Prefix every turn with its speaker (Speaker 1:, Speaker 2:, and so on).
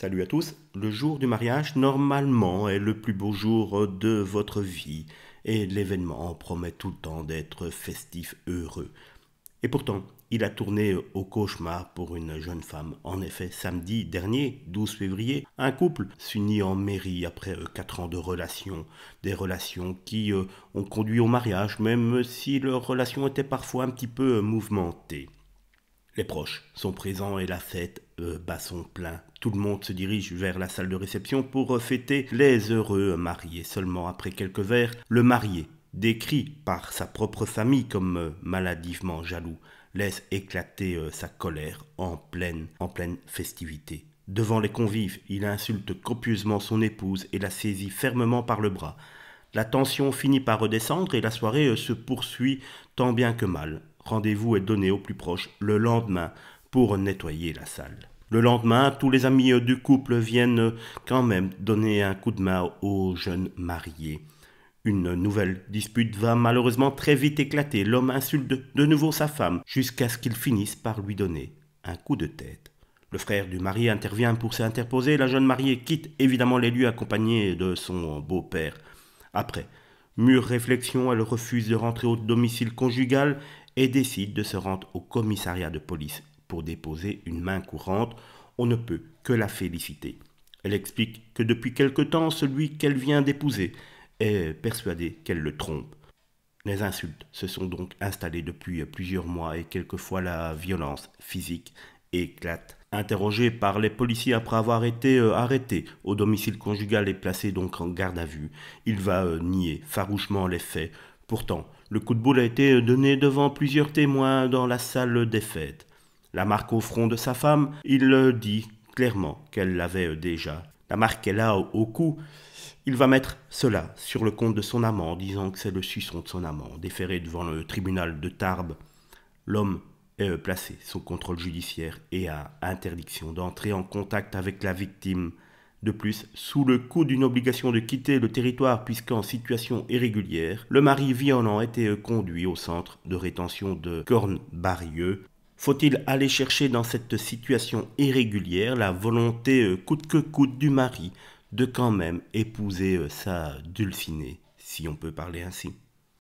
Speaker 1: Salut à tous, le jour du mariage normalement est le plus beau jour de votre vie et l'événement promet tout le temps d'être festif, heureux. Et pourtant, il a tourné au cauchemar pour une jeune femme. En effet, samedi dernier, 12 février, un couple s'unit en mairie après 4 euh, ans de relations. Des relations qui euh, ont conduit au mariage, même si leur relation étaient parfois un petit peu mouvementée. Les proches sont présents et la fête bat son plein. Tout le monde se dirige vers la salle de réception pour euh, fêter les heureux mariés. Seulement après quelques verres, le marié, décrit par sa propre famille comme euh, maladivement jaloux, laisse éclater euh, sa colère en pleine, en pleine festivité. Devant les convives, il insulte copieusement son épouse et la saisit fermement par le bras. La tension finit par redescendre et la soirée se poursuit tant bien que mal. Rendez-vous est donné au plus proche le lendemain pour nettoyer la salle. Le lendemain, tous les amis du couple viennent quand même donner un coup de main au jeune marié. Une nouvelle dispute va malheureusement très vite éclater. L'homme insulte de nouveau sa femme jusqu'à ce qu'il finisse par lui donner un coup de tête. Le frère du marié intervient pour s'interposer. La jeune mariée quitte évidemment les lieux accompagnée de son beau-père. Après mûre réflexion, elle refuse de rentrer au domicile conjugal et décide de se rendre au commissariat de police pour déposer une main courante, on ne peut que la féliciter. Elle explique que depuis quelque temps, celui qu'elle vient d'épouser est persuadé qu'elle le trompe. Les insultes se sont donc installées depuis plusieurs mois et quelquefois la violence physique éclate. Interrogé par les policiers après avoir été euh, arrêté au domicile conjugal et placé donc en garde à vue, il va euh, nier farouchement les faits. Pourtant, le coup de boule a été donné devant plusieurs témoins dans la salle des fêtes. La marque au front de sa femme, il dit clairement qu'elle l'avait déjà. La marque est là au cou, il va mettre cela sur le compte de son amant, disant que c'est le suçon de son amant, déféré devant le tribunal de Tarbes. L'homme est placé sous contrôle judiciaire et a interdiction d'entrer en contact avec la victime. De plus, sous le coup d'une obligation de quitter le territoire puisqu'en situation irrégulière, le mari violent a été conduit au centre de rétention de Cornbarieux. Faut-il aller chercher dans cette situation irrégulière la volonté euh, coûte que coûte du mari de quand même épouser euh, sa dulcinée, si on peut parler ainsi